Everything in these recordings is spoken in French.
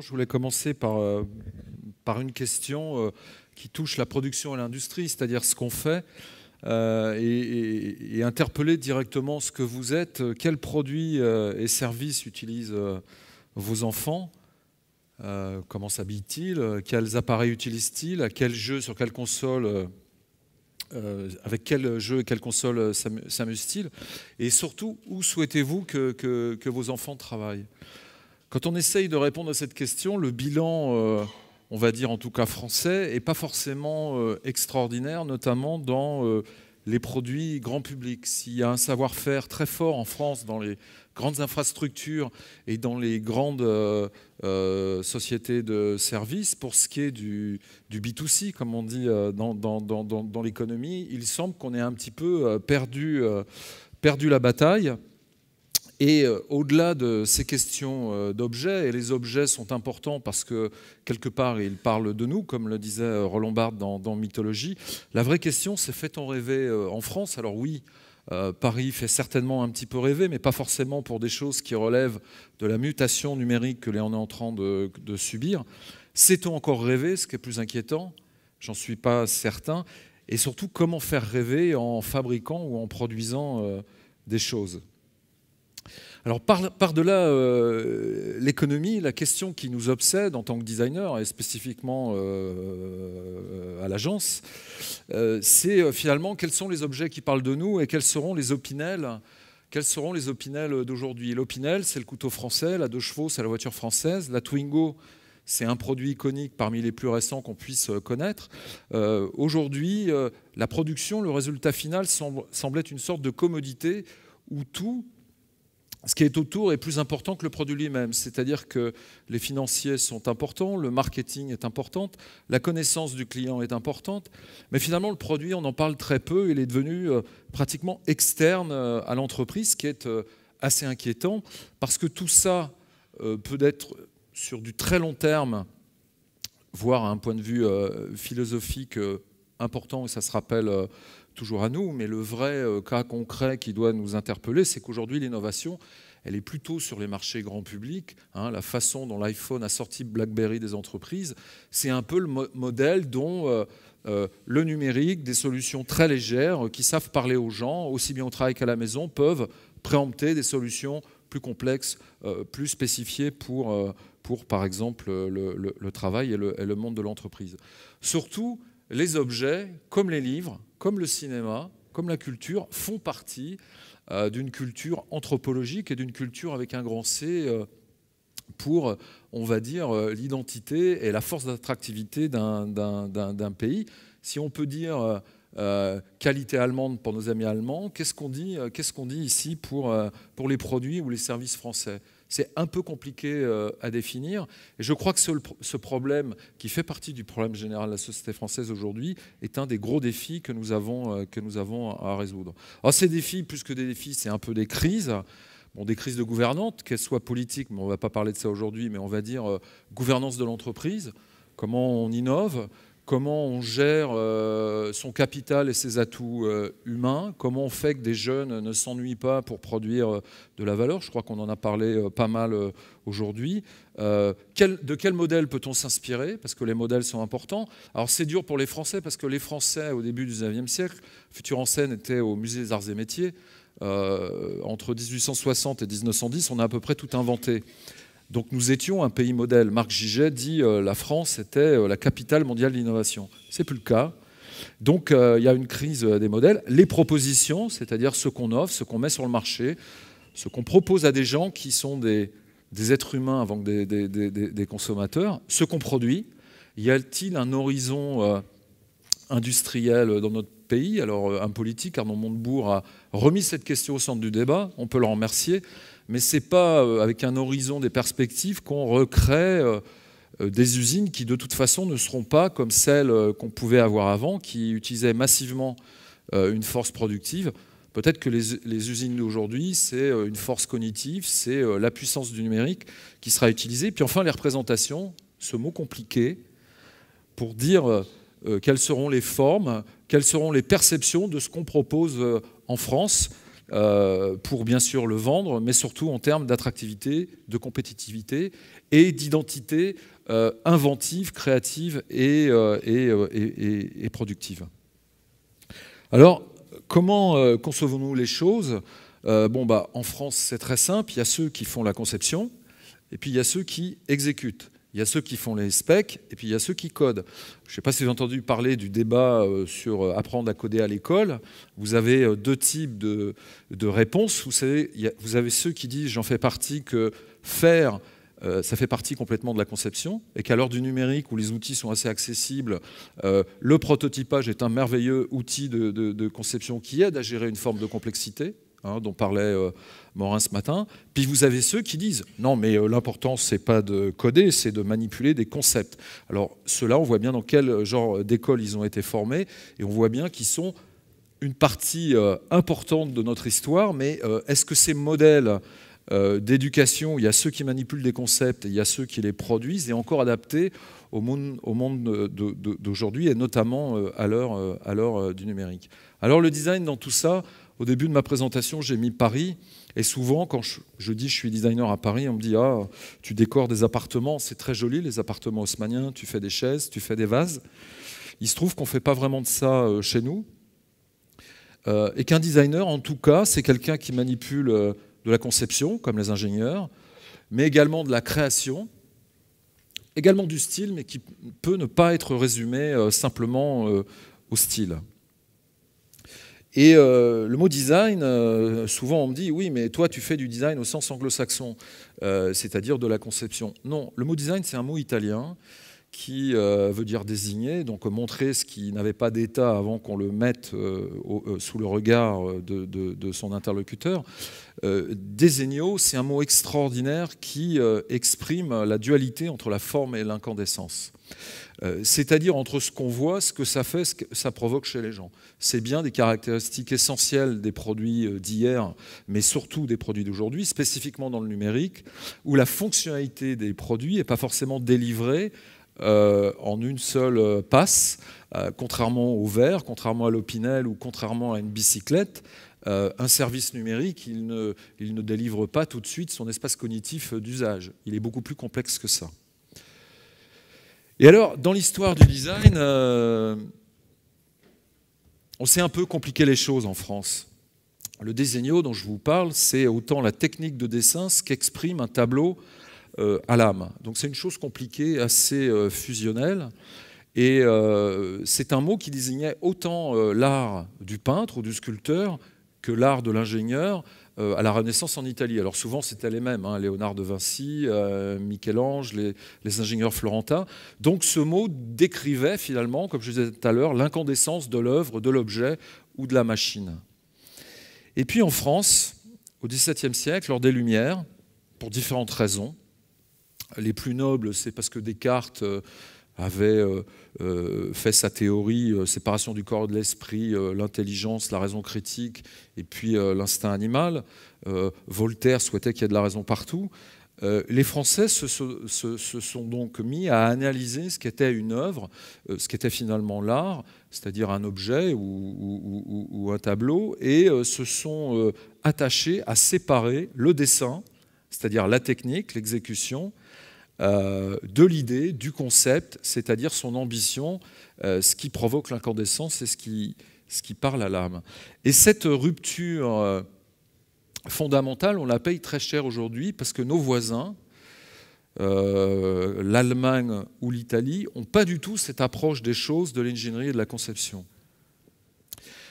je voulais commencer par, euh, par une question euh, qui touche la production et l'industrie, c'est-à-dire ce qu'on fait, euh, et, interpeller directement ce que vous êtes, quels produits et services utilisent vos enfants, comment s'habillent-ils, quels appareils utilisent-ils, à quel jeu, sur avec quel jeu et quelle console s'amusent-ils Et surtout, où souhaitez-vous que, vos enfants travaillent quand on essaye de répondre à cette question, le bilan, euh, on va dire en tout cas français, n'est pas forcément euh, extraordinaire, notamment dans euh, les produits grand public. S'il y a un savoir-faire très fort en France dans les grandes infrastructures et dans les grandes sociétés de services, pour ce qui est du, B2C, comme on dit dans, l'économie, il semble qu'on ait un petit peu perdu la bataille. Et euh, au-delà de ces questions euh, d'objets, et les objets sont importants parce que quelque part ils parlent de nous, comme le disait euh, Roland Barthes dans, Mythologie, la vraie question c'est fait-on rêver en France Alors oui, Paris fait certainement un petit peu rêver, mais pas forcément pour des choses qui relèvent de la mutation numérique que l'on est en train de, de subir. Sait-on encore rêver, ce qui est plus inquiétant J'en suis pas certain. Et surtout, comment faire rêver en fabriquant ou en produisant des choses alors par-delà euh, l'économie, la question qui nous obsède en tant que designer et spécifiquement euh, euh, à l'agence, c'est finalement quels sont les objets qui parlent de nous et quels seront les opinels quels seront les opinels d'aujourd'hui L'opinel, c'est le couteau français, la deux chevaux, c'est la voiture française, la Twingo, c'est un produit iconique parmi les plus récents qu'on puisse connaître. Aujourd'hui, la production, le résultat final semble, semble être une sorte de commodité où tout ce qui est autour est plus important que le produit lui-même. C'est-à-dire que les financiers sont importants, le marketing est important, la connaissance du client est importante, mais finalement le produit, on en parle très peu, il est devenu euh, pratiquement externe euh, à l'entreprise, ce qui est euh, assez inquiétant, parce que tout ça peut être sur du très long terme, voire à un point de vue philosophique important, et ça se rappelle toujours à nous, mais le vrai euh, cas concret qui doit nous interpeller, c'est qu'aujourd'hui, l'innovation, elle est plutôt sur les marchés grand public. Hein, la façon dont l'iPhone a sorti BlackBerry des entreprises, c'est un peu le modèle dont euh, euh, le numérique, des solutions très légères qui savent parler aux gens, aussi bien au travail qu'à la maison, peuvent préempter des solutions plus complexes, plus spécifiées pour, pour, par exemple, le, travail et le, et le monde de l'entreprise. Surtout, les objets, comme les livres, comme le cinéma, comme la culture, font partie euh, d'une culture anthropologique et d'une culture avec un grand C euh, pour, on va dire, euh, l'identité et la force d'attractivité d'un pays. Si on peut dire qualité allemande pour nos amis allemands, qu'est-ce qu'on dit, ici pour les produits ou les services français c'est un peu compliqué euh, à définir. Et je crois que ce, problème, qui fait partie du problème général de la société française aujourd'hui, est un des gros défis que nous avons, euh, à résoudre. Alors ces défis, plus que des défis, c'est un peu des crises. Bon, des crises de gouvernante, qu'elles soient politiques, mais on ne va pas parler de ça aujourd'hui, mais on va dire euh, gouvernance de l'entreprise, comment on innove, comment on gère euh, son capital et ses atouts euh, humains, comment on fait que des jeunes ne s'ennuient pas pour produire euh, de la valeur. Je crois qu'on en a parlé pas mal aujourd'hui. de quel modèle peut-on s'inspirer Parce que les modèles sont importants. Alors c'est dur pour les Français, parce que les Français, au début du 19e siècle, Futur en scène était au musée des arts et métiers. entre 1860 et 1910, on a à peu près tout inventé. Donc nous étions un pays modèle. Marc Giget dit euh, la France était euh, la capitale mondiale de l'innovation. C'est plus le cas. Donc euh, il y a une crise des modèles. Les propositions, c'est-à-dire ce qu'on offre, ce qu'on met sur le marché, ce qu'on propose à des gens qui sont des, êtres humains avant que des, consommateurs, ce qu'on produit, y a-t-il un horizon industriel dans notre pays Alors un politique, Arnaud Montebourg, a remis cette question au centre du débat, on peut le remercier, mais ce n'est pas euh, avec un horizon des perspectives qu'on recrée euh, euh, des usines qui de toute façon ne seront pas comme celles qu'on pouvait avoir avant, qui utilisaient massivement une force productive. Peut-être que les, les usines d'aujourd'hui, c'est une force cognitive, c'est la puissance du numérique qui sera utilisée. Puis enfin, les représentations, ce mot compliqué, pour dire quelles seront les formes, quelles seront les perceptions de ce qu'on propose en France. Euh, pour bien sûr le vendre, mais surtout en termes d'attractivité, de compétitivité et d'identité euh, inventive, créative euh, et, productive. Alors, comment concevons-nous les choses bon, bah, En France, c'est très simple. Il y a ceux qui font la conception et puis il y a ceux qui exécutent. Il y a ceux qui font les specs et puis il y a ceux qui codent. Je ne sais pas si vous avez entendu parler du débat euh, sur euh, apprendre à coder à l'école. Vous avez euh, deux types de, réponses. Vous, vous avez ceux qui disent j'en fais partie que faire, ça fait partie complètement de la conception et qu'à l'heure du numérique où les outils sont assez accessibles, le prototypage est un merveilleux outil de conception qui aide à gérer une forme de complexité. Hein, dont parlait euh, Morin ce matin. Puis vous avez ceux qui disent non, mais euh, l'important c'est pas de coder, c'est de manipuler des concepts. Alors ceux-là, on voit bien dans quel euh, genre d'école ils ont été formés, et on voit bien qu'ils sont une partie euh, importante de notre histoire. Mais est-ce que ces modèles d'éducation, il y a ceux qui manipulent des concepts et il y a ceux qui les produisent, et encore adapté au monde, au monde d'aujourd'hui et notamment à l'heure du numérique. Alors le design dans tout ça, au début de ma présentation, j'ai mis Paris. Et souvent, quand je, dis je suis designer à Paris, on me dit Ah, tu décores des appartements, c'est très joli, les appartements haussmanniens, tu fais des chaises, tu fais des vases. Il se trouve qu'on ne fait pas vraiment de ça euh, chez nous. Euh, et qu'un designer, en tout cas, c'est quelqu'un qui manipule euh, de la conception, comme les ingénieurs, mais également de la création, également du style, mais qui peut ne pas être résumé simplement au style. Et euh, le mot design, euh, souvent on me dit, oui, mais toi tu fais du design au sens anglo-saxon, euh, c'est-à-dire de la conception. Non, le mot design, c'est un mot italien qui veut dire désigner, donc montrer ce qui n'avait pas d'état avant qu'on le mette sous le regard de, son interlocuteur. Désigno, c'est un mot extraordinaire qui exprime la dualité entre la forme et l'incandescence. Euh, c'est-à-dire entre ce qu'on voit, ce que ça fait, ce que ça provoque chez les gens. C'est bien des caractéristiques essentielles des produits euh, d'hier, mais surtout des produits d'aujourd'hui, spécifiquement dans le numérique, où la fonctionnalité des produits n'est pas forcément délivrée euh, en une seule passe, contrairement au verre, contrairement à l'opinel ou contrairement à une bicyclette. un service numérique, il ne, délivre pas tout de suite son espace cognitif d'usage. Il est beaucoup plus complexe que ça. Et alors, dans l'histoire du design, euh, on s'est un peu compliqué les choses en France. Le désigno dont je vous parle, c'est autant la technique de dessin, ce qu'exprime un tableau euh, à l'âme. Donc c'est une chose compliquée, assez euh, fusionnelle. Et c'est un mot qui désignait autant l'art du peintre ou du sculpteur que l'art de l'ingénieur, euh, à la Renaissance en Italie. Alors souvent, c'était les mêmes, hein, Léonard de Vinci, euh, Michel-Ange, les, ingénieurs florentins. Donc ce mot décrivait finalement, comme je disais tout à l'heure, l'incandescence de l'œuvre, de l'objet ou de la machine. Et puis en France, au XVIIe siècle, lors des Lumières, pour différentes raisons, les plus nobles, c'est parce que Descartes... Euh, avait euh, euh, fait sa théorie euh, séparation du corps de l'esprit, l'intelligence, la raison critique et puis l'instinct animal. Voltaire souhaitait qu'il y ait de la raison partout. les Français se, sont donc mis à analyser ce qu'était une œuvre, ce qu'était finalement l'art, c'est-à-dire un objet ou, un tableau, et se sont attachés à séparer le dessin, c'est-à-dire la technique, l'exécution, euh, de l'idée, du concept, c'est-à-dire son ambition, euh, ce qui provoque l'incandescence et ce qui, ce qui parle à l'âme. Et cette rupture euh, fondamentale, on la paye très cher aujourd'hui parce que nos voisins, l'Allemagne ou l'Italie, n'ont pas du tout cette approche des choses, de l'ingénierie et de la conception.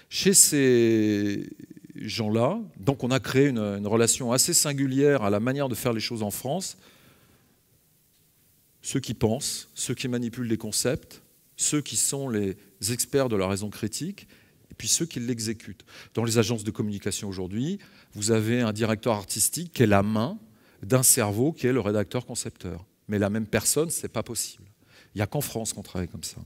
Chez ces gens-là, donc on a créé une relation assez singulière à la manière de faire les choses en France, ceux qui pensent, ceux qui manipulent les concepts, ceux qui sont les experts de la raison critique, et puis ceux qui l'exécutent. Dans les agences de communication aujourd'hui, vous avez un directeur artistique qui est la main d'un cerveau qui est le rédacteur-concepteur. Mais la même personne, ce n'est pas possible. Il n'y a qu'en France qu'on travaille comme ça.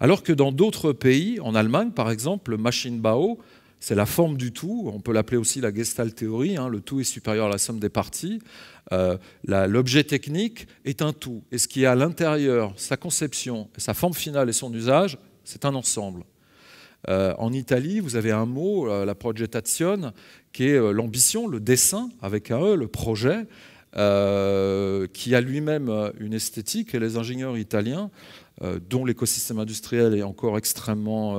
Alors que dans d'autres pays, en Allemagne par exemple, le Maschinenbau, c'est la forme du tout. On peut l'appeler aussi la gestalt théorie. Hein. le tout est supérieur à la somme des parties. Euh, l'objet technique est un tout. Et ce qui est à l'intérieur, sa conception, sa forme finale et son usage, c'est un ensemble. Euh, en Italie, vous avez un mot, euh, la progettazione, qui est l'ambition, le dessin, avec un E, le projet, qui a lui-même une esthétique. Et les ingénieurs italiens, dont l'écosystème industriel est encore extrêmement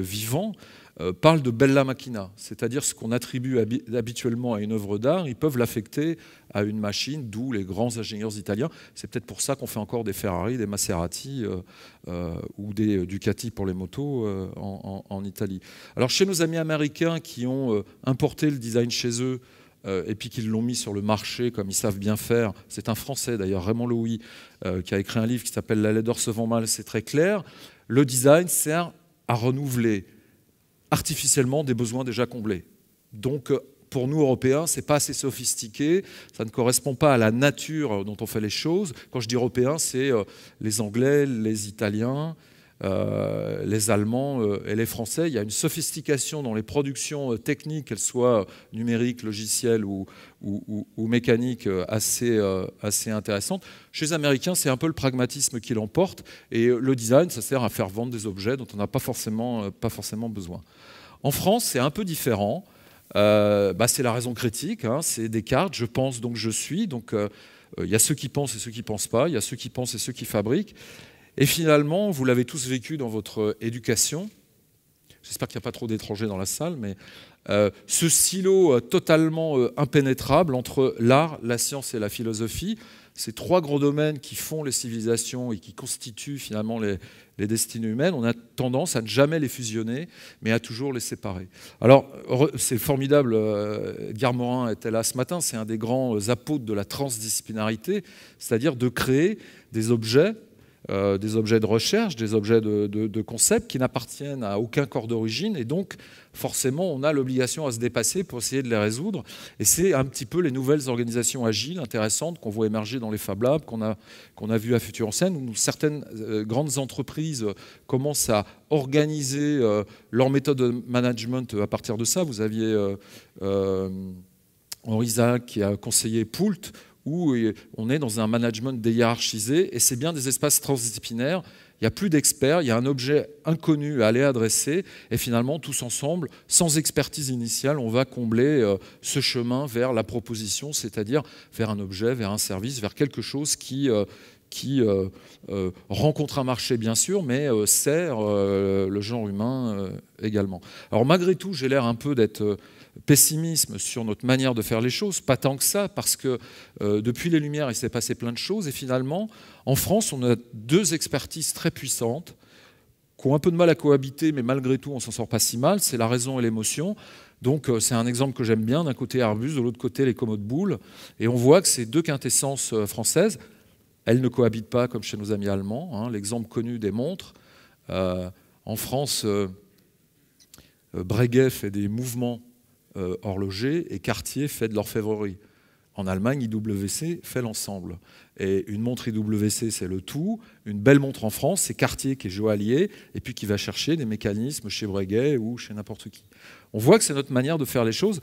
vivant, euh, parle de bella macchina, c'est-à-dire ce qu'on attribue habituellement à une œuvre d'art, ils peuvent l'affecter à une machine, d'où les grands ingénieurs italiens. C'est peut-être pour ça qu'on fait encore des Ferrari, des Maserati euh, euh, ou des Ducati pour les motos en, Italie. Alors chez nos amis américains qui ont importé le design chez eux, et puis qu'ils l'ont mis sur le marché comme ils savent bien faire. C'est un Français d'ailleurs, Raymond Louis, qui a écrit un livre qui s'appelle La laideur se vend mal, c'est très clair. Le design sert à renouveler, artificiellement des besoins déjà comblés. Donc euh, pour nous Européens, ce n'est pas assez sophistiqué, ça ne correspond pas à la nature euh, dont on fait les choses. Quand je dis Européens, c'est euh, les Anglais, les Italiens, euh, les Allemands euh, et les Français. Il y a une sophistication dans les productions euh, techniques, qu'elles soient numériques, logicielles ou, mécaniques, assez, assez intéressante. Chez les Américains, c'est un peu le pragmatisme qui l'emporte. Et le design, ça sert à faire vendre des objets dont on n'a pas forcément, besoin. En France, c'est un peu différent. Bah, c'est la raison critique, hein, c'est Descartes, je pense donc je suis. Donc il y a ceux qui pensent et ceux qui ne pensent pas, il y a ceux qui pensent et ceux qui fabriquent. Et finalement, vous l'avez tous vécu dans votre éducation, j'espère qu'il n'y a pas trop d'étrangers dans la salle, mais euh, ce silo euh, totalement euh, impénétrable entre l'art, la science et la philosophie, ces trois grands domaines qui font les civilisations et qui constituent finalement les, les destinées humaines, on a tendance à ne jamais les fusionner, mais à toujours les séparer. Alors, c'est formidable, Edgar Morin était là ce matin, c'est un des grands apôtres de la transdisciplinarité, c'est-à-dire de créer des objets euh, des objets de recherche, des objets de, concept qui n'appartiennent à aucun corps d'origine. Et donc, forcément, on a l'obligation à se dépasser pour essayer de les résoudre. Et c'est un petit peu les nouvelles organisations agiles intéressantes qu'on voit émerger dans les Fab Labs, qu'on a, qu'on a vu à Futur en scène, où certaines euh, grandes entreprises commencent à organiser euh, leur méthode de management à partir de ça. Vous aviez... Henri qui a conseillé Poult, où euh, on est dans un management déhierarchisé, et c'est bien des espaces transdisciplinaires. Il n'y a plus d'experts, il y a un objet inconnu à aller adresser, et finalement, tous ensemble, sans expertise initiale, on va combler euh, ce chemin vers la proposition, c'est-à-dire vers un objet, vers un service, vers quelque chose qui, euh, qui euh, euh, rencontre un marché, bien sûr, mais euh, sert le genre humain également. Alors malgré tout, j'ai l'air un peu d'être pessimisme sur notre manière de faire les choses, pas tant que ça, parce que depuis les Lumières, il s'est passé plein de choses, et finalement, en France, on a deux expertises très puissantes qui ont un peu de mal à cohabiter, mais malgré tout, on s'en sort pas si mal, c'est la raison et l'émotion. Donc c'est un exemple que j'aime bien, d'un côté Arbus, de l'autre côté les commodes boules, et on voit que ces deux quintessences françaises, elle ne cohabite pas comme chez nos amis allemands. Hein. L'exemple connu des montres. Euh, en France, euh, euh, Breguet fait des mouvements horlogers et Cartier fait de l'orfèvrerie. En Allemagne, IWC fait l'ensemble. Et une montre IWC, c'est le tout. Une belle montre en France, c'est Cartier qui est joaillier et puis qui va chercher des mécanismes chez Breguet ou chez n'importe qui. On voit que c'est notre manière de faire les choses.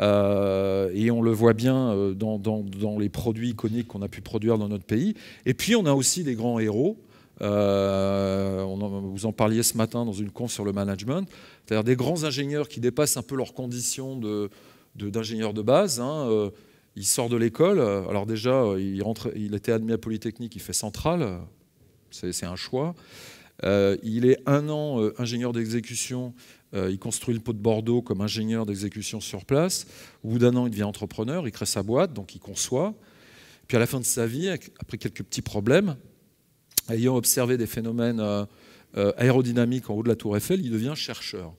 Euh, et on le voit bien euh, dans, les produits iconiques qu'on a pu produire dans notre pays. Et puis on a aussi des grands héros. Euh, on vous en parliez ce matin dans une conf sur le management, c'est-à-dire des grands ingénieurs qui dépassent un peu leurs conditions d'ingénieurs de, de, base. Hein, il sort de l'école, alors déjà, il, rentre, il était admis à Polytechnique, il fait centrale, c'est un choix. il est un an ingénieur d'exécution euh, il construit le pot de Bordeaux comme ingénieur d'exécution sur place. Au bout d'un an, il devient entrepreneur, il crée sa boîte, donc il conçoit. Puis à la fin de sa vie, après quelques petits problèmes, ayant observé des phénomènes euh, euh, aérodynamiques en haut de la tour Eiffel, il devient chercheur.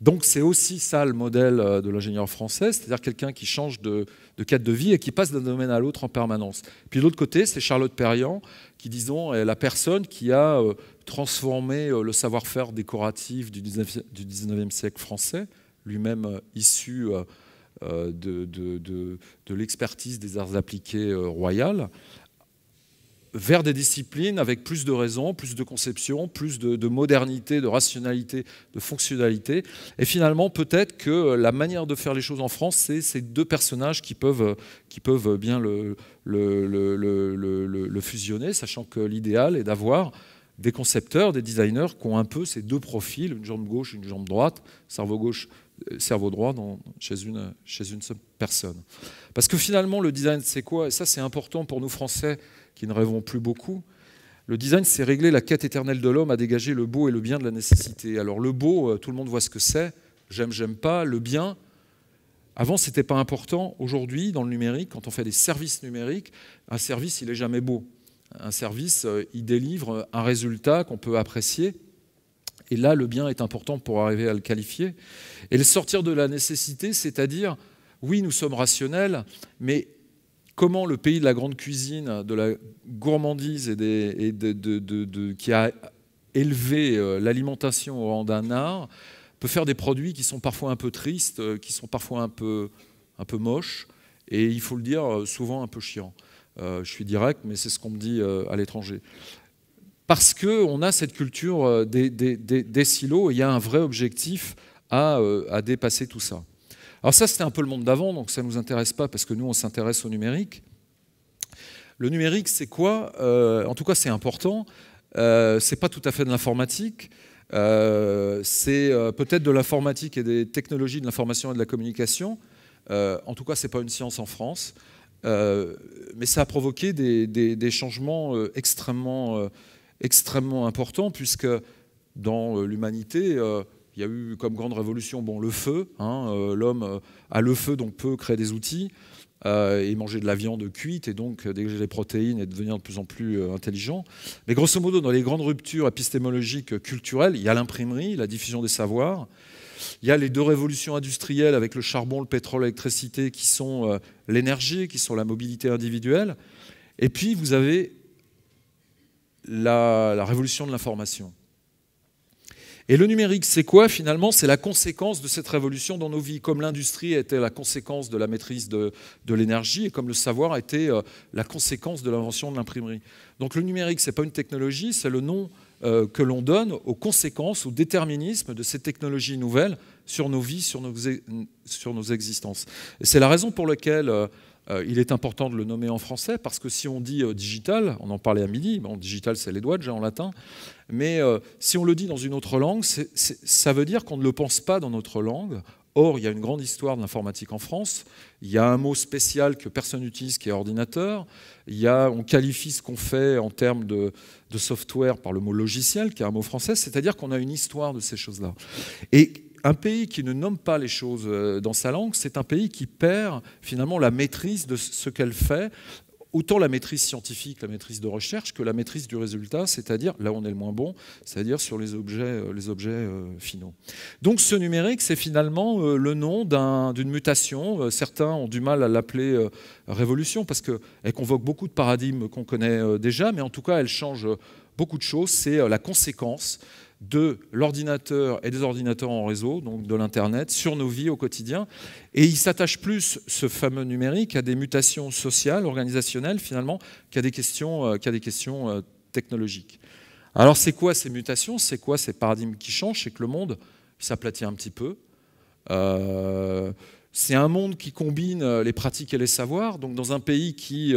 Donc c'est aussi ça le modèle euh, de l'ingénieur français, c'est-à-dire quelqu'un qui change de, cadre de vie et qui passe d'un domaine à l'autre en permanence. Puis de l'autre côté, c'est Charlotte Perriand qui, disons, est la personne qui a euh, transformé euh, le savoir-faire décoratif du 19 siècle français, lui-même issu de, de l'expertise des arts appliqués royales, vers des disciplines avec plus de raisons, plus de conception, plus de, modernité, de rationalité, de fonctionnalité. Et finalement, peut-être que la manière de faire les choses en France, c'est ces deux personnages qui peuvent, qui peuvent bien le, le, fusionner, sachant que l'idéal est d'avoir des concepteurs, des designers qui ont un peu ces deux profils, une jambe gauche, une jambe droite, cerveau gauche, euh, cerveau droit dans, chez, une, chez une seule personne. Parce que finalement, le design, c'est quoi Et ça, c'est important pour nous Français qui ne rêvons plus beaucoup, le design, c'est régler la quête éternelle de l'homme à dégager le beau et le bien de la nécessité. Alors le beau, euh, tout le monde voit ce que c'est, j'aime, j'aime pas, le bien. Avant, n'était pas important. Aujourd'hui, dans le numérique, quand on fait des services numériques, un service, il n'est jamais beau. Un service, euh, il délivre un résultat qu'on peut apprécier. Et là, le bien est important pour arriver à le qualifier. Et le sortir de la nécessité, c'est-à-dire, oui, nous sommes rationnels, mais comment le pays de la grande cuisine, de la gourmandise et, qui a élevé euh, l'alimentation au rang d'un art peut faire des produits qui sont parfois un peu tristes, euh, qui sont parfois un peu, un peu moches, et il faut le dire, euh, souvent un peu chiants. je suis direct, mais c'est ce qu'on me dit à l'étranger. Parce qu'on a cette culture des, silos, et il y a un vrai objectif à dépasser tout ça. Alors ça, c'était un peu le monde d'avant, donc ça ne nous intéresse pas parce que nous, on s'intéresse au numérique. Le numérique, c'est quoi euh, En tout cas, c'est important. Ce euh, c'est pas tout à fait de l'informatique. Euh, c'est peut-être de l'informatique et des technologies de l'information et de la communication. en tout cas, c'est pas une science en France. mais ça a provoqué des, changements extrêmement, extrêmement importants, puisque dans l'humanité, il y a eu comme grande révolution bon, le feu. Hein, euh, l'homme euh, a le feu, donc peut créer des outils euh, et manger de la viande cuite et donc dégager les protéines et devenir de plus en plus intelligent. Mais grosso modo, dans les grandes ruptures épistémologiques culturelles, il y a l'imprimerie, la diffusion des savoirs. Il y a les deux révolutions industrielles avec le charbon, le pétrole, l'électricité, qui sont l'énergie, qui sont la mobilité individuelle. Et puis, vous avez la révolution de l'information. Et le numérique, c'est quoi finalement C'est la conséquence de cette révolution dans nos vies, comme l'industrie était la conséquence de la maîtrise de, l'énergie et comme le savoir a était euh, la conséquence de l'invention de l'imprimerie. Donc le numérique, ce n'est pas une technologie, c'est le nom euh, que l'on donne aux conséquences, au déterminisme de ces technologies nouvelles sur nos vies, sur nos, sur nos existences. c'est la raison pour laquelle euh, euh, il est important de le nommer en français parce que si on dit euh, digital, on en parlait à midi, bon, digital c'est les doigts déjà en latin, mais euh, si on le dit dans une autre langue, ça veut dire qu'on ne le pense pas dans notre langue. Or, il y a une grande histoire de l'informatique en France. Il y a un mot spécial que personne n'utilise qui est ordinateur. Il y on qualifie ce qu'on fait en termes de, software par le mot logiciel, qui est un mot français. C'est-à-dire qu'on a une histoire de ces choses-là un pays qui ne nomme pas les choses euh, dans sa langue, c'est un pays qui perd finalement la maîtrise de ce qu'elle fait, autant la maîtrise scientifique, la maîtrise de recherche, que la maîtrise du résultat, c'est-à-dire là où on est le moins bon, c'est-à-dire sur les objets, euh, euh, finaux. Donc ce numérique, c'est finalement le nom d'une mutation. Certains ont du mal à l'appeler révolution parce qu'elle convoque beaucoup de paradigmes qu'on connaît déjà, mais en tout cas, elle change beaucoup de choses. C'est la conséquence de l'ordinateur et des ordinateurs en réseau, donc de l'Internet, sur nos vies au quotidien. Et il s'attache plus, ce fameux numérique, à des mutations sociales, organisationnelles, finalement, qu'à des questions, euh, des questions euh, technologiques. Alors c'est quoi ces mutations C'est quoi ces paradigmes qui changent C'est que le monde s'aplatit un petit peu. Euh, c'est un monde qui combine les pratiques et les savoirs. Donc dans un pays qui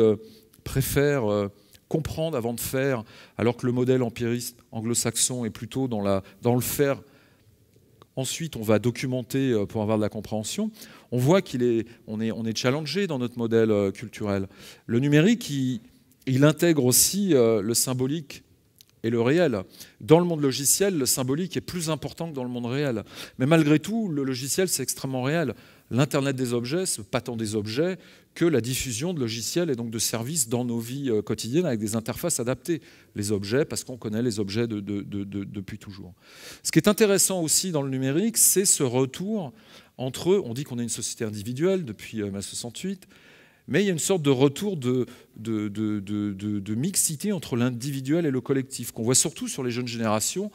préfère comprendre avant de faire, alors que le modèle empiriste anglo-saxon est plutôt dans, le faire. Ensuite, on va documenter euh, pour avoir de la compréhension. On voit qu'on est, on est, on challengé dans notre modèle euh, culturel. Le numérique, il intègre aussi euh, le symbolique et le réel. Dans le monde logiciel, le symbolique est plus important que dans le monde réel. Mais malgré tout, le logiciel, c'est extrêmement réel l'Internet des objets, ce patent des objets, que la diffusion de logiciels et donc de services dans nos vies euh, quotidiennes avec des interfaces adaptées. Les objets, parce qu'on connaît les objets depuis toujours. Ce qui est intéressant aussi dans le numérique, c'est ce retour entre, on dit qu'on est une société individuelle depuis 1968, euh, mais il y a une sorte de retour de, mixité entre l'individuel et le collectif, qu'on voit surtout sur les jeunes générations, une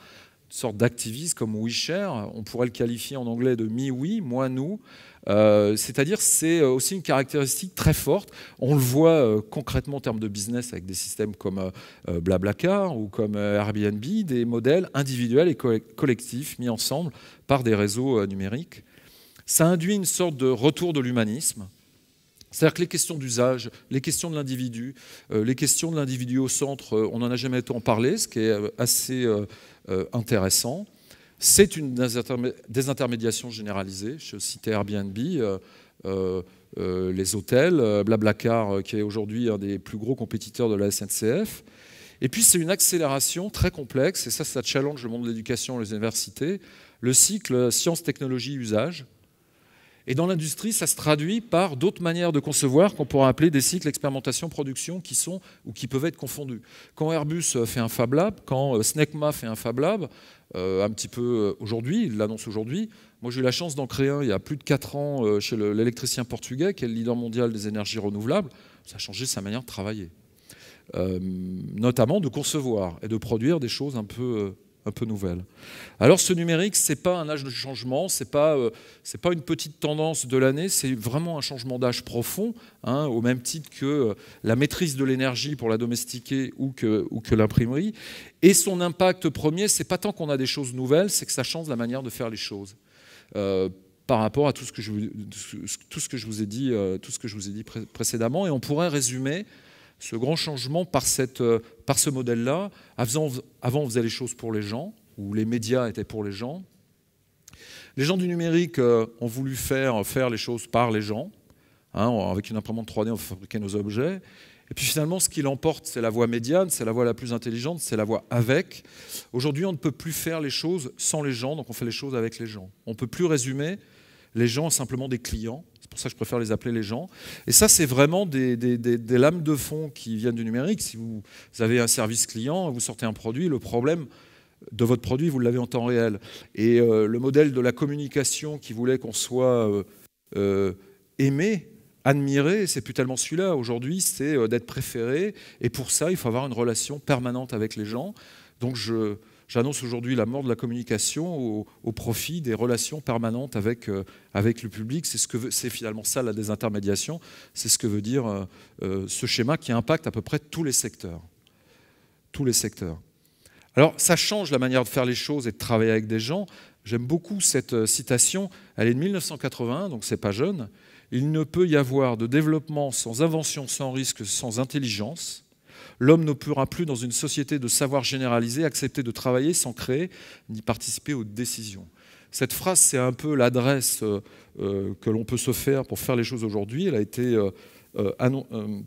sorte d'activiste comme WeShare, on pourrait le qualifier en anglais de me oui, moi-nous, euh, c'est-à-dire c'est euh, aussi une caractéristique très forte. On le voit euh, concrètement en termes de business avec des systèmes comme Blablacar ou comme Airbnb, des modèles individuels et collectifs mis ensemble par des réseaux numériques. Ça induit une sorte de retour de l'humanisme. C'est-à-dire que les questions d'usage, les questions de l'individu, les questions de l'individu au centre, on n'en a jamais tant parlé, ce qui est assez intéressant. C'est une désintermédiation généralisée. Je citais Airbnb, euh, euh, euh, les hôtels, Blablacar, qui est aujourd'hui un des plus gros compétiteurs de la SNCF. Et puis c'est une accélération très complexe, et ça, ça challenge le monde de l'éducation et les universités, le cycle science, technologie, usage. Et dans l'industrie, ça se traduit par d'autres manières de concevoir qu'on pourrait appeler des cycles expérimentation-production qui sont ou qui peuvent être confondus. Quand Airbus euh, fait un Fab Lab, quand euh, SNECMA fait un Fab Lab, euh, un petit peu aujourd'hui, il l'annonce aujourd'hui, moi j'ai eu la chance d'en créer un il y a plus de 4 ans chez l'électricien portugais, qui est le leader mondial des énergies renouvelables, ça a changé sa manière de travailler. notamment de concevoir et de produire des choses un peu un peu nouvelle. Alors ce numérique, ce n'est pas un âge de changement, ce n'est pas, euh, pas une petite tendance de l'année, c'est vraiment un changement d'âge profond, hein, au même titre que euh, la maîtrise de l'énergie pour la domestiquer ou que, ou que l'imprimerie. Et son impact premier, c'est pas tant qu'on a des choses nouvelles, c'est que ça change la manière de faire les choses. Euh, par rapport à tout ce que je, tout ce que je vous ai dit, tout ce que je vous ai dit précédemment. Et on pourrait résumer ce grand changement par, cette, euh, par ce modèle-là. Avant, on faisait les choses pour les gens, ou les médias étaient pour les gens. Les gens du numérique euh, ont voulu faire, euh, faire les choses par les gens. Hein, avec une imprimante 3D, on fabriquait nos objets. Et puis finalement, ce qui l'emporte, c'est la voie médiane, c'est la voie la plus intelligente, c'est la voie avec. Aujourd'hui, on ne peut plus faire les choses sans les gens, donc on fait les choses avec les gens. On ne peut plus résumer les gens simplement des clients. C'est pour ça que je préfère les appeler les gens. Et ça, c'est vraiment des, lames de fond qui viennent du numérique. Si vous, avez un service client, vous sortez un produit, le problème, de votre produit, vous l'avez en temps réel. Et euh, le modèle de la communication qui voulait qu'on soit euh, euh, aimé, admiré, c'est plus tellement celui-là. Aujourd'hui, c'est d'être préféré. Et pour ça, il faut avoir une relation permanente avec les gens. Donc je, J'annonce aujourd'hui la mort de la communication au, profit des relations permanentes avec, euh, avec le public. C'est ce finalement ça la désintermédiation. C'est ce que veut dire euh, euh, ce schéma qui impacte à peu près tous les secteurs. Tous les secteurs. Alors ça change la manière de faire les choses et de travailler avec des gens. J'aime beaucoup cette citation. Elle est de 1981, donc c'est pas jeune. Il ne peut y avoir de développement sans invention, sans risque, sans intelligence. L'homme ne pourra plus, dans une société de savoir généralisé, accepter de travailler sans créer ni participer aux décisions. Cette phrase, c'est un peu l'adresse euh, euh, que l'on peut se faire pour faire les choses aujourd'hui. Elle a été euh,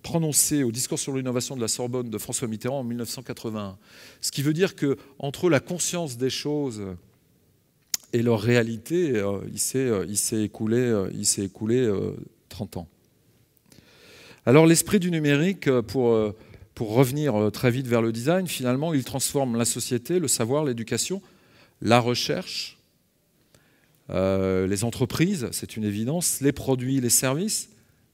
prononcée au discours sur l'innovation de la Sorbonne de François Mitterrand en 1981. Ce qui veut dire que entre la conscience des choses et leur réalité, il s'est écoulé, il s'est écoulé 30 ans. Alors l'esprit du numérique, pour pour revenir euh, très vite vers le design, finalement, il transforme la société, le savoir, l'éducation, la recherche, euh, les entreprises, c'est une évidence, les produits, les services,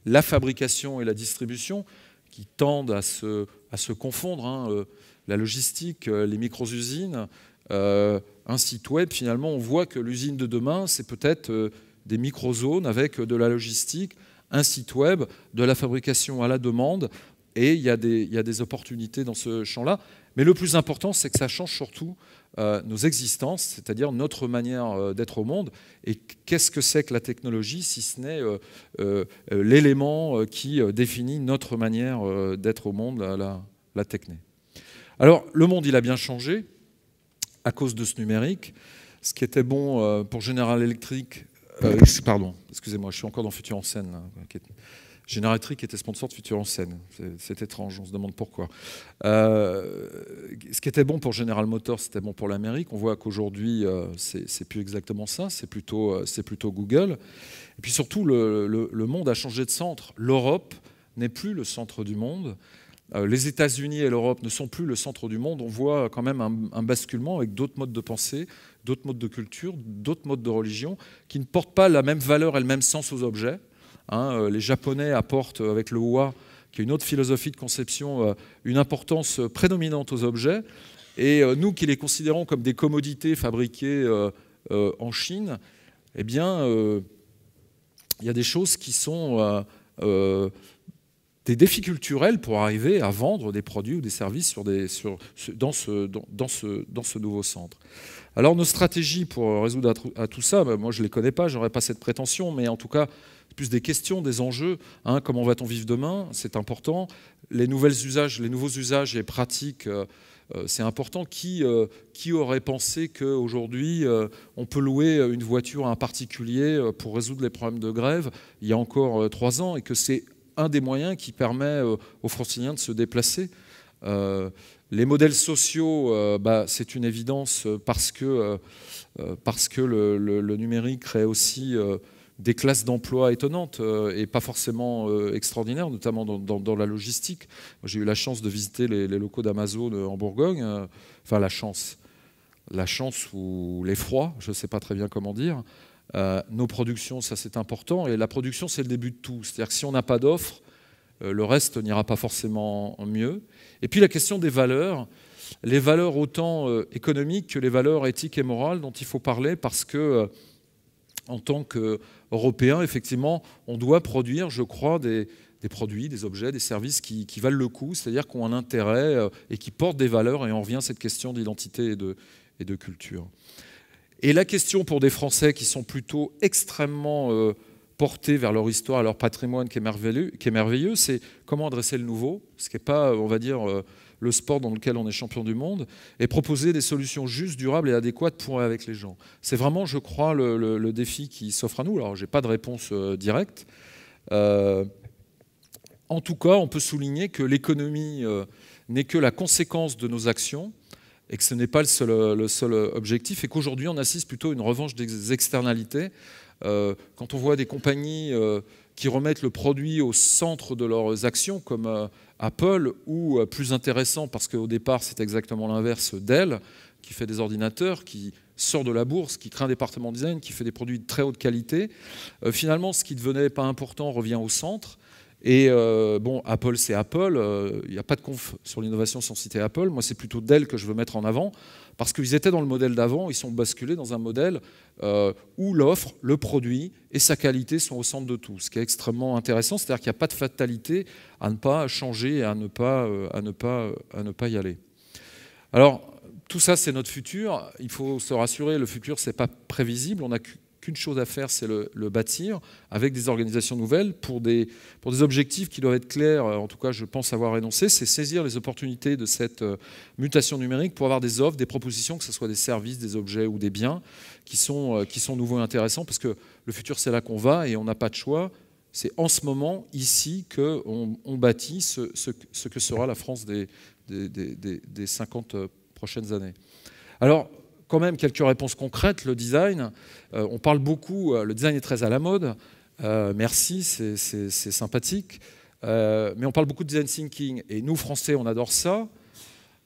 la fabrication et la distribution, qui tendent à se, confondre. Hein, euh, la logistique, les micro-usines, un site web, finalement, on voit que l'usine de demain, c'est peut-être des micro-zones avec de la logistique, un site web, de la fabrication à la demande, et il y, a des, il opportunités dans ce champ-là. Mais le plus important, c'est que ça change surtout euh, nos existences, c'est-à-dire notre manière euh, d'être au monde. Et qu'est-ce que c'est que la technologie, si ce n'est euh, l'élément qui définit notre manière d'être au monde, la, la, techné. Alors, le monde, il a bien changé à cause de ce numérique. Ce qui était bon pour General Electric, pardon, excusez-moi, je suis encore dans Futur en scène. Hein, Electric était sponsor de Futur en scène. C'est étrange, on se demande pourquoi. Euh, ce qui était bon pour General Motors, c'était bon pour l'Amérique. On voit qu'aujourd'hui, euh, ce c'est plus exactement ça, c'est plutôt, euh, plutôt Google. Et puis surtout, le, monde a changé de centre. L'Europe n'est plus le centre du monde. Les États-Unis et l'Europe ne sont plus le centre du monde. On voit quand même un, un basculement avec d'autres modes de pensée, d'autres modes de culture, d'autres modes de religion qui ne portent pas la même valeur et le même sens aux objets. Hein, euh, les Japonais apportent euh, avec le wa, qui est une autre philosophie de conception, euh, une importance prédominante aux objets. Et nous qui les considérons comme des commodités fabriquées en Chine, eh bien, il y a des choses qui sont des défis culturels pour arriver à vendre des produits ou des services dans, ce, nouveau centre. Alors nos stratégies pour résoudre à tout ça, ben, moi je ne les connais pas, je n'aurais pas cette prétention, mais en tout cas plus des questions, des enjeux. Hein, comment va-t-on vivre demain C'est important. Les, usages, les nouveaux usages et pratiques, euh, euh, c'est important. Qui, euh, qui aurait pensé qu'aujourd'hui, on peut louer une voiture à un particulier pour résoudre les problèmes de grève il y a encore trois ans et que c'est un des moyens qui permet aux franciliens de se déplacer les modèles sociaux, bah, c'est une évidence parce que, parce que le numérique crée aussi des classes d'emploi étonnantes euh, et pas forcément euh, extraordinaires, notamment dans, la logistique. J'ai eu la chance de visiter les, locaux d'Amazon euh, en Bourgogne, enfin la chance, la chance ou l'effroi, je ne sais pas très bien comment dire. nos productions, ça c'est important, et la production c'est le début de tout. C'est-à-dire que si on n'a pas d'offres, le reste n'ira pas forcément mieux. Et puis la question des valeurs, les valeurs autant économiques que les valeurs éthiques et morales dont il faut parler parce que en tant que européen, effectivement, on doit produire, je crois, des, produits, des objets, des services qui, valent le coup, c'est-à-dire qui ont un intérêt euh, et qui portent des valeurs, et on revient à cette question d'identité et de, culture. Et la question pour des Français qui sont plutôt extrêmement euh, portés vers leur histoire, leur patrimoine qui est merveilleux, c'est comment adresser le nouveau, ce qui n'est pas, euh, on va dire, le sport dans lequel on est champion du monde, et proposer des solutions justes, durables et adéquates pour et avec les gens. C'est vraiment, je crois, le, défi qui s'offre à nous. Alors, je n'ai pas de réponse euh, directe. Euh, en tout cas, on peut souligner que l'économie euh, n'est que la conséquence de nos actions et que ce n'est pas le seul, objectif, et qu'aujourd'hui on assiste plutôt à une revanche des externalités. quand on voit des compagnies qui remettent le produit au centre de leurs actions, comme euh, Apple, ou euh, plus intéressant, parce qu'au départ c'est exactement l'inverse, Dell, qui fait des ordinateurs, qui sort de la bourse, qui crée un département design, qui fait des produits de très haute qualité. Euh, finalement, ce qui devenait pas important revient au centre. Et euh, bon, Apple, c'est Apple. Il euh, n'y a pas de conf sur l'innovation sans citer Apple. Moi, c'est plutôt Dell que je veux mettre en avant parce qu'ils étaient dans le modèle d'avant. Ils sont basculés dans un modèle euh, où l'offre, le produit et sa qualité sont au centre de tout, ce qui est extrêmement intéressant. C'est-à-dire qu'il n'y a pas de fatalité à ne pas changer à ne pas, à ne pas, à ne pas y aller. Alors, tout ça, c'est notre futur. Il faut se rassurer, le futur, n'est pas prévisible. On a qu'une chose à faire, c'est le, bâtir avec des organisations nouvelles pour des, pour des objectifs qui doivent être clairs, euh, en tout cas je pense avoir énoncé, c'est saisir les opportunités de cette euh, mutation numérique pour avoir des offres, des propositions, que ce soit des services, des objets ou des biens, qui sont, euh, qui sont nouveaux et intéressants, parce que le futur c'est là qu'on va et on n'a pas de choix. C'est en ce moment, ici, qu'on on bâtit ce, ce, que sera la France des, des, des 50 prochaines années. Alors, quand même quelques réponses concrètes. Le design, euh, on parle beaucoup, euh, le design est très à la mode. Euh, merci, c'est sympathique. mais on parle beaucoup de design thinking. Et nous, Français, on adore ça.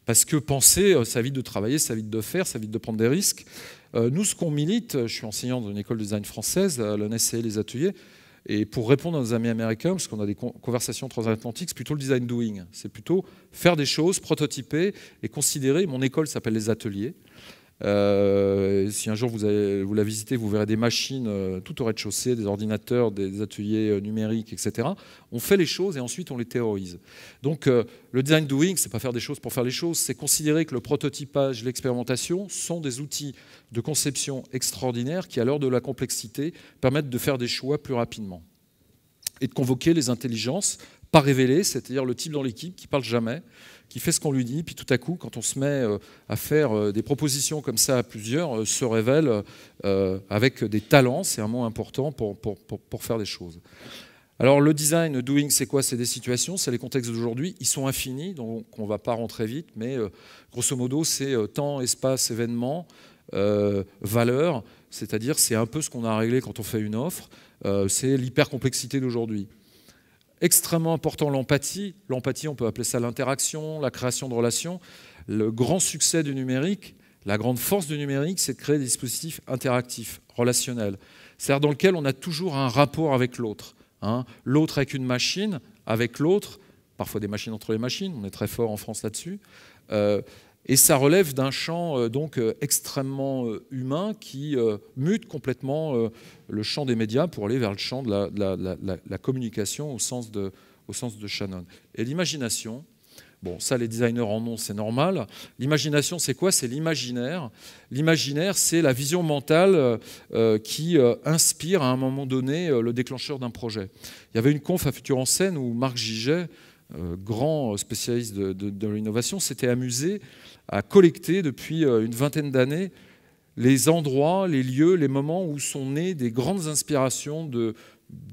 Parce que penser, ça évite de travailler, ça évite de faire, ça évite de prendre des risques. nous, ce qu'on milite, je suis enseignant une école de design française, l'ONSCE Les Ateliers, et pour répondre à nos amis américains, parce qu'on a des conversations transatlantiques, c'est plutôt le design doing. C'est plutôt faire des choses, prototyper et considérer. Mon école s'appelle les ateliers. Euh, si un jour vous, la visitez, vous verrez des machines euh, tout au rez-de-chaussée, des ordinateurs, des, ateliers euh, numériques, etc. On fait les choses et ensuite on les théorise. Donc le design doing, c'est pas faire des choses pour faire les choses, c'est considérer que le prototypage, l'expérimentation sont des outils de conception extraordinaires qui, à l'heure de la complexité, permettent de faire des choix plus rapidement et de convoquer les intelligences pas révélées, c'est-à-dire le type dans l'équipe qui parle jamais, qui fait ce qu'on lui dit, puis tout à coup, quand on se met euh, à faire euh, des propositions comme ça à plusieurs, euh, se révèle avec des talents, c'est un mot important pour, pour, faire des choses. Alors le design doing, c'est quoi C'est des situations, c'est les contextes d'aujourd'hui. Ils sont infinis, donc on ne va pas rentrer vite, mais grosso modo, c'est temps, espace, événement, valeur, c'est-à-dire c'est un peu ce qu'on a réglé quand on fait une offre, c'est l'hypercomplexité d'aujourd'hui extrêmement important l'empathie. L'empathie, on peut appeler ça l'interaction, la création de relations. Le grand succès du numérique, la grande force du numérique, c'est de créer des dispositifs interactifs, relationnels, c'est-à-dire dans lequel on a toujours un rapport avec l'autre. Hein. L'autre avec une machine, avec l'autre, parfois des machines entre les machines, on est très fort en France là-dessus. Euh, et ça relève d'un champ euh, donc euh, extrêmement euh, humain qui mute complètement le champ des médias pour aller vers le champ de la, communication au sens de, au sens de Shannon. Et l'imagination, bon, ça les designers en ont, c'est normal. L'imagination, c'est quoi C'est l'imaginaire. L'imaginaire, c'est la vision mentale qui inspire à un moment donné le déclencheur d'un projet. Il y avait une conf à Futur en scène où Marc Giget euh, grand spécialiste de, l'innovation, s'était amusé à collecter depuis euh, une vingtaine d'années les endroits, les lieux, les moments où sont nées des grandes inspirations de,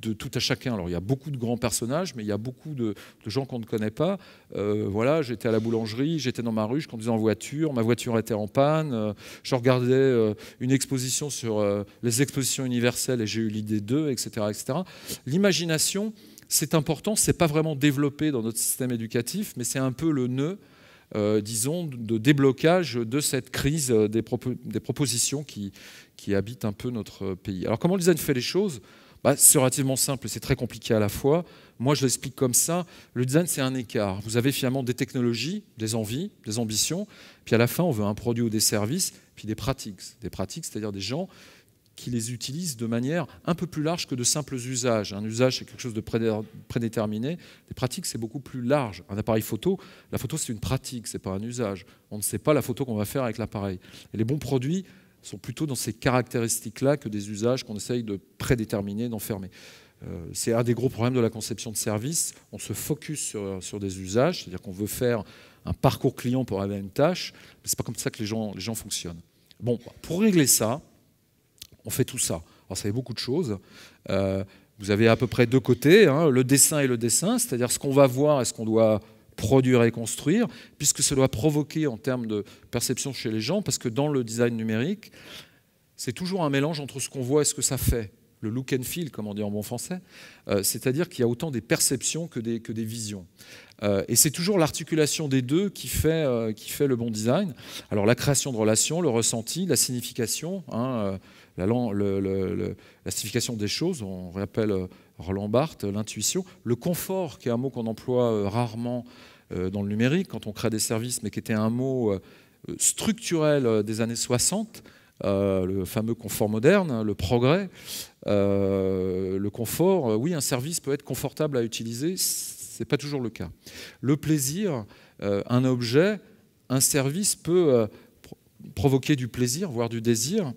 tout à chacun. Alors il y a beaucoup de grands personnages, mais il y a beaucoup de, gens qu'on ne connaît pas. Euh, voilà, j'étais à la boulangerie, j'étais dans ma rue, je conduisais en voiture, ma voiture était en panne, je regardais une exposition sur les expositions universelles et j'ai eu l'idée d'eux, etc., etc. L'imagination c'est important, c'est pas vraiment développé dans notre système éducatif, mais c'est un peu le nœud, euh, disons, de déblocage de cette crise euh, des, propositions qui, qui, habitent un peu notre euh, pays. Alors comment le design fait les choses bah, c'est relativement simple, c'est très compliqué à la fois. Moi, je l'explique comme ça. Le design, c'est un écart. Vous avez finalement des technologies, des envies, des ambitions. Puis à la fin, on veut un produit ou des services, puis des pratiques. Des pratiques, c'est-à-dire des gens qui les utilisent de manière un peu plus large que de simples usages. Un usage, c'est quelque chose de prédéterminé. Des pratiques, c'est beaucoup plus large. Un appareil photo, la photo, c'est une pratique, c'est pas un usage. On ne sait pas la photo qu'on va faire avec l'appareil. Et les bons produits sont plutôt dans ces caractéristiques-là que des usages qu'on essaye de prédéterminer, d'enfermer. Euh, c'est un des gros problèmes de la conception de service. On se focus sur, des usages, c'est-à-dire qu'on veut faire un parcours client pour aller à une tâche, mais ce n'est pas comme ça que les gens, les gens fonctionnent. Bon, pour régler ça, on fait tout ça. Alors ça fait beaucoup de choses. Euh, vous avez à peu près deux côtés, hein, le dessin et le dessin, c'est-à-dire ce qu'on va voir et ce qu'on doit produire et construire, puisque ça doit provoquer en termes de perception chez les gens, parce que dans le design numérique, c'est toujours un mélange entre ce qu'on voit et ce que ça fait, le look and feel, comme on dit en bon français, euh, c'est-à-dire qu'il y a autant des perceptions que des, que des visions. Euh, et c'est toujours l'articulation des deux qui fait, qui fait le bon design. Alors la création de relations, le ressenti, la signification, hein, la, signification des choses, on rappelle euh, Roland Barthes, euh, l'intuition, le confort, qui est un mot qu'on emploie euh, rarement dans le numérique, quand on crée des services, mais qui était un mot structurel des années 60, le fameux confort moderne, hein, le progrès, le confort. Oui, un service peut être confortable à utiliser, ce n'est pas toujours le cas. Le plaisir, un objet, un service peut provoquer du plaisir, voire du désir,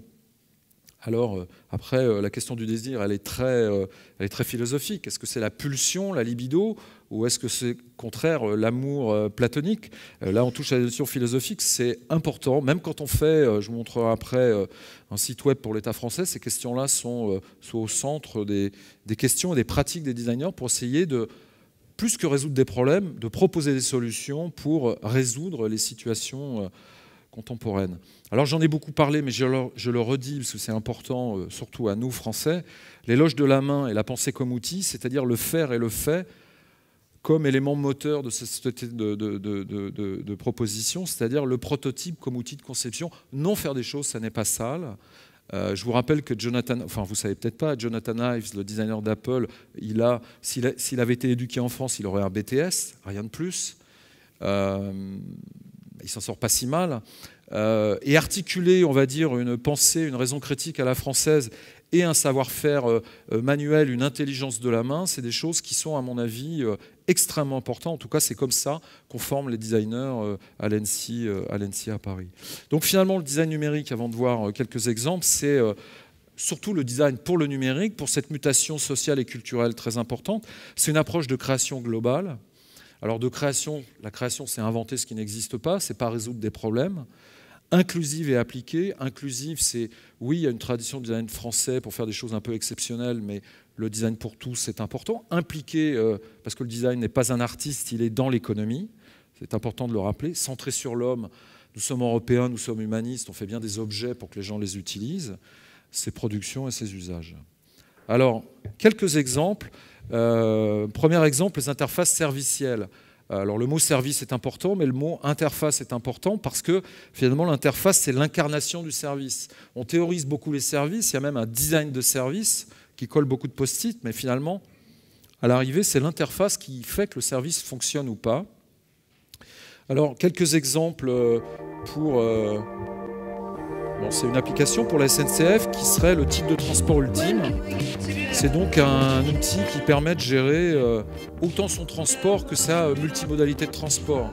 alors, euh, après, euh, la question du désir, elle est très, euh, elle est très philosophique. Est-ce que c'est la pulsion, la libido, ou est-ce que c'est contraire l'amour platonique Là, on touche à la notion philosophique, c'est important. Même quand on fait, je vous montrerai après un site web pour l'État français, ces questions-là sont, sont, au centre des, des questions et des pratiques des designers pour essayer de plus que résoudre des problèmes, de proposer des solutions pour résoudre les situations contemporaine. Alors j'en ai beaucoup parlé, mais je le, redis, parce que c'est important, euh, surtout à nous, Français, l'éloge de la main et la pensée comme outil, c'est-à-dire le faire et le fait comme élément moteur de cette de, proposition, c'est-à-dire le prototype comme outil de conception. Non faire des choses, ça n'est pas sale. Euh, je vous rappelle que Jonathan, enfin vous savez peut-être pas, Jonathan Ives, le designer d'Apple, il a, s'il, avait été éduqué en France, il aurait un BTS, rien de plus. Euh, il s'en sort pas si mal, euh, et articuler, on va dire, une pensée, une raison critique à la française et un savoir-faire euh, euh, manuel, une intelligence de la main, c'est des choses qui sont, à mon avis, extrêmement importantes. En tout cas, c'est comme ça qu'on forme les designers à l'ENSI à, Paris. Donc finalement, le design numérique, avant de voir quelques exemples, c'est surtout le design pour le numérique, pour cette mutation sociale et culturelle très importante. C'est une approche de création globale alors de création, la création c'est inventer ce qui n'existe pas, c'est pas résoudre des problèmes. Inclusive et appliquée, inclusive c'est oui, il y a une tradition de design français pour faire des choses un peu exceptionnelles, mais le design pour tous c'est important. Impliqué euh, parce que le design n'est pas un artiste, il est dans l'économie. C'est important de le rappeler. Centré sur l'homme, nous sommes européens, nous sommes humanistes, on fait bien des objets pour que les gens les utilisent, Ces productions et ses usages. Alors, quelques exemples. Euh, premier exemple, les interfaces servicielles. Alors le mot service est important, mais le mot interface est important parce que finalement l'interface, c'est l'incarnation du service. On théorise beaucoup les services, il y a même un design de service qui colle beaucoup de post-it, mais finalement, à l'arrivée, c'est l'interface qui fait que le service fonctionne ou pas. Alors quelques exemples euh, pour... Euh, c'est une application pour la SNCF qui serait le type de transport ultime. C'est donc un outil qui permet de gérer euh, autant son transport que sa euh, multimodalité de transport.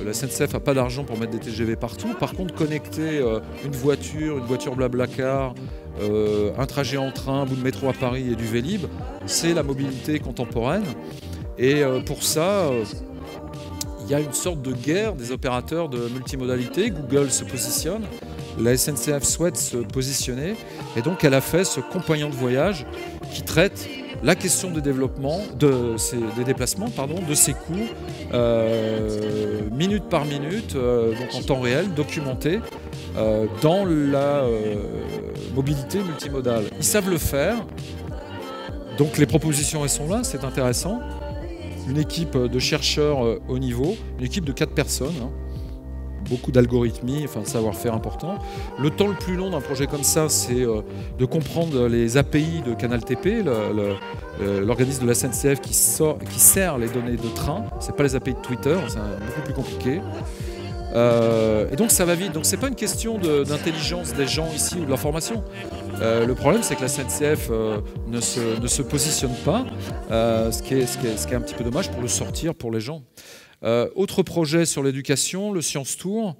Euh, la SNCF n'a pas d'argent pour mettre des TGV partout. Par contre, connecter une voiture, une voiture Blablacar, un trajet en train, un bout de métro à Paris et du Vélib, c'est la mobilité contemporaine. Et pour ça, il y a une sorte de guerre des opérateurs de multimodalité. Google se positionne la SNCF souhaite se positionner et donc elle a fait ce compagnon de voyage qui traite la question de développement, de des déplacements, pardon, de ces coûts, euh, minute par minute, euh, donc en temps réel, documenté, euh, dans la mobilité multimodale. Ils savent le faire, donc les propositions, elles sont là, c'est intéressant. Une équipe de chercheurs au niveau, une équipe de quatre personnes, hein beaucoup d'algorithmie, enfin savoir-faire important. Le temps le plus long d'un projet comme ça, c'est euh, de comprendre les API de Canal TP, l'organisme de la SNCF qui, sort, sert les données de train. C'est pas les API de Twitter, c'est beaucoup plus compliqué. Euh, et donc ça va vite. Donc c'est pas une question d'intelligence des gens ici ou de leur formation. Euh, le problème, c'est que la SNCF ne, se, positionne pas, ce ce qui est un petit peu dommage pour le sortir pour les gens. Euh, autre projet sur l'éducation, le Science Tour.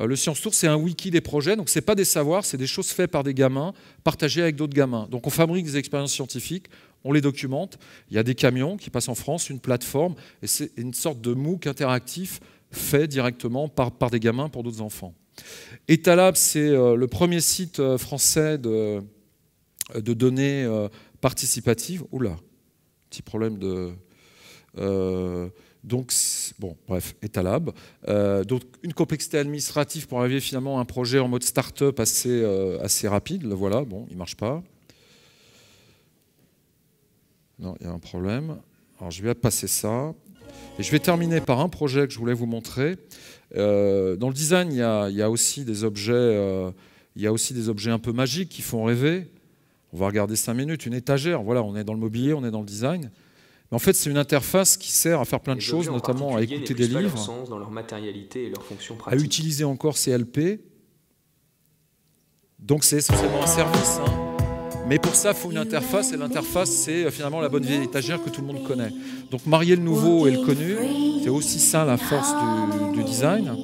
Euh, le Science Tour, c'est un wiki des projets, donc ce n'est pas des savoirs, c'est des choses faites par des gamins, partagées avec d'autres gamins. Donc on fabrique des expériences scientifiques, on les documente. Il y a des camions qui passent en France, une plateforme, et c'est une sorte de MOOC interactif fait directement par, des gamins pour d'autres enfants. Etalab, c'est euh, le premier site français de, données participatives. Oula, petit problème de. Donc, bon, bref, étalable, euh, donc, une complexité administrative pour arriver finalement à un projet en mode start-up assez, euh, assez rapide. Le voilà, bon, il ne marche pas. Non, il y a un problème. Alors, je vais passer ça. Et je vais terminer par un projet que je voulais vous montrer. Euh, dans le design, il y, a, aussi des objets, il y a aussi des objets un peu magiques qui font rêver. On va regarder cinq minutes, une étagère. Voilà, on est dans le mobilier, on est dans le design. En fait, c'est une interface qui sert à faire plein de choses, notamment à écouter des livres, dans leur matérialité et leur fonction à utiliser encore CLP. Donc c'est essentiellement un service. Hein. Mais pour ça, il faut une interface, et l'interface, c'est euh, finalement la bonne vieille étagère que tout le monde connaît. Donc marier le nouveau et le connu, c'est aussi ça la force du, design.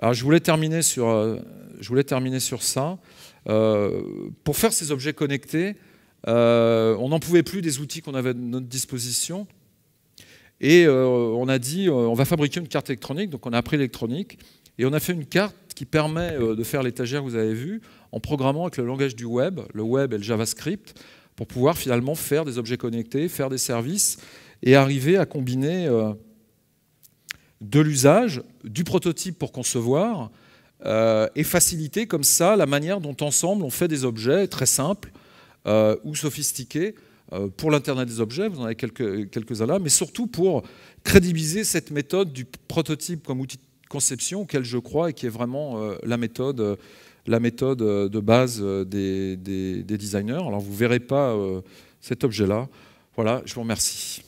Alors je voulais terminer sur, euh, je voulais terminer sur ça. Euh, pour faire ces objets connectés, euh, on n'en pouvait plus des outils qu'on avait à notre disposition. Et euh, on a dit, euh, on va fabriquer une carte électronique. Donc on a appris l'électronique. Et on a fait une carte qui permet de faire l'étagère, vous avez vu, en programmant avec le langage du web, le web et le JavaScript, pour pouvoir finalement faire des objets connectés, faire des services et arriver à combiner de l'usage, du prototype pour concevoir, et faciliter comme ça la manière dont ensemble on fait des objets très simples, euh, ou sophistiqués euh, pour l'Internet des objets, vous en avez quelques-uns là, mais surtout pour crédibiliser cette méthode du prototype comme outil de conception auquel je crois et qui est vraiment euh, la méthode la méthode de base des, des designers. Alors vous ne verrez pas cet objet-là. Voilà, je vous remercie.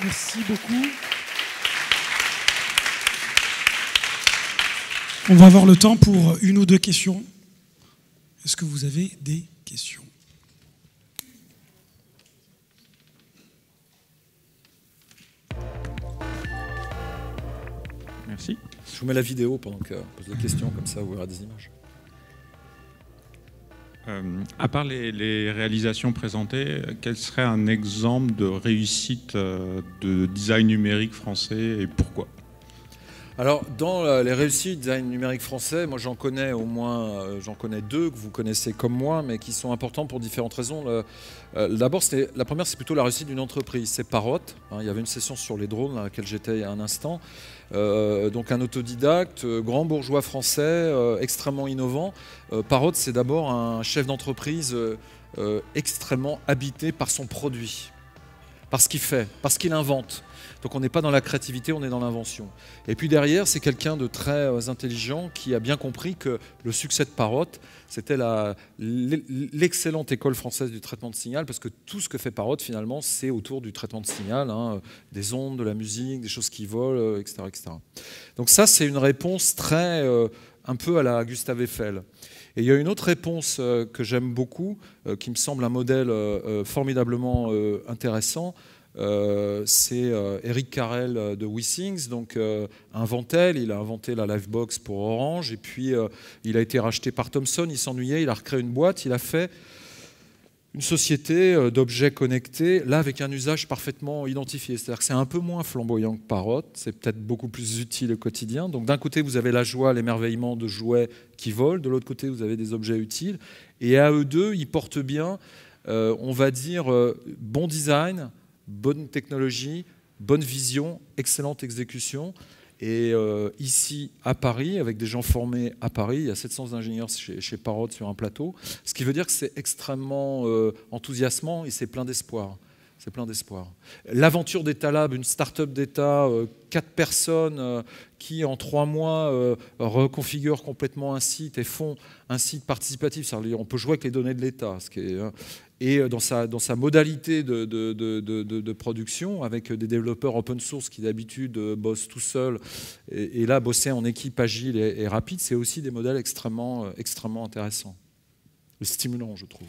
Merci beaucoup. On va avoir le temps pour une ou deux questions. Est-ce que vous avez des Merci. Je vous mets la vidéo pendant que pose des questions, comme ça vous verrez des images. Euh, à part les, réalisations présentées, quel serait un exemple de réussite euh, de design numérique français et pourquoi alors, dans euh, les réussites design numérique français, moi j'en connais au moins euh, j'en connais deux que vous connaissez comme moi, mais qui sont importants pour différentes raisons. Euh, d'abord, la première, c'est plutôt la réussite d'une entreprise. C'est Parrot. Hein. il y avait une session sur les drones à laquelle j'étais il y a un instant. donc un autodidacte, grand bourgeois français, extrêmement innovant. Parrot, c'est d'abord un chef d'entreprise extrêmement habité par son produit parce qu'il fait, parce qu'il invente. Donc on n'est pas dans la créativité, on est dans l'invention. Et puis derrière, c'est quelqu'un de très euh, intelligent qui a bien compris que le succès de Parrot, c'était l'excellente école française du traitement de signal, parce que tout ce que fait Parrot, finalement, c'est autour du traitement de signal, hein, euh, des ondes, de la musique, des choses qui volent, etc. Euh, etc. Donc ça, c'est une réponse très, un peu à la Gustave Eiffel. Et il y a une autre réponse euh, que j'aime beaucoup, euh, qui me semble un modèle euh, formidablement intéressant. c'est Eric Carrel de WeSings, donc Inventel. Il a inventé la Livebox pour Orange, et puis il a été racheté par Thomson. Il s'ennuyait, il a recréé une boîte, il a fait une société euh, d'objets connectés, là avec un usage parfaitement identifié. C'est-à-dire que c'est un peu moins flamboyant que Parrot, c'est peut-être beaucoup plus utile au quotidien. Donc d'un côté, vous avez la joie, l'émerveillement de jouets qui volent, de l'autre côté, vous avez des objets utiles. Et à eux deux, ils portent bien, euh, on va dire, euh, bon design, bonne technologie, bonne vision, excellente exécution. Et euh, ici, à Paris, avec des gens formés à Paris, il y a 700 ingénieurs chez, chez Parod sur un plateau, ce qui veut dire que c'est extrêmement euh, enthousiasmant et c'est plein d'espoir. C'est plein d'espoir. L'aventure d'État Lab, une start-up d'État, 4 euh, quatre personnes qui, en trois mois, reconfigurent complètement un site et font un site participatif. on peut jouer avec les données de l'État. Ce qui est, hein et euh, dans sa, modalité de, production, avec euh, des développeurs open source qui d'habitude euh, bossent tout seuls, et, là bosser en équipe agile et, rapide, c'est aussi des modèles extrêmement, extrêmement intéressants et stimulants, je trouve.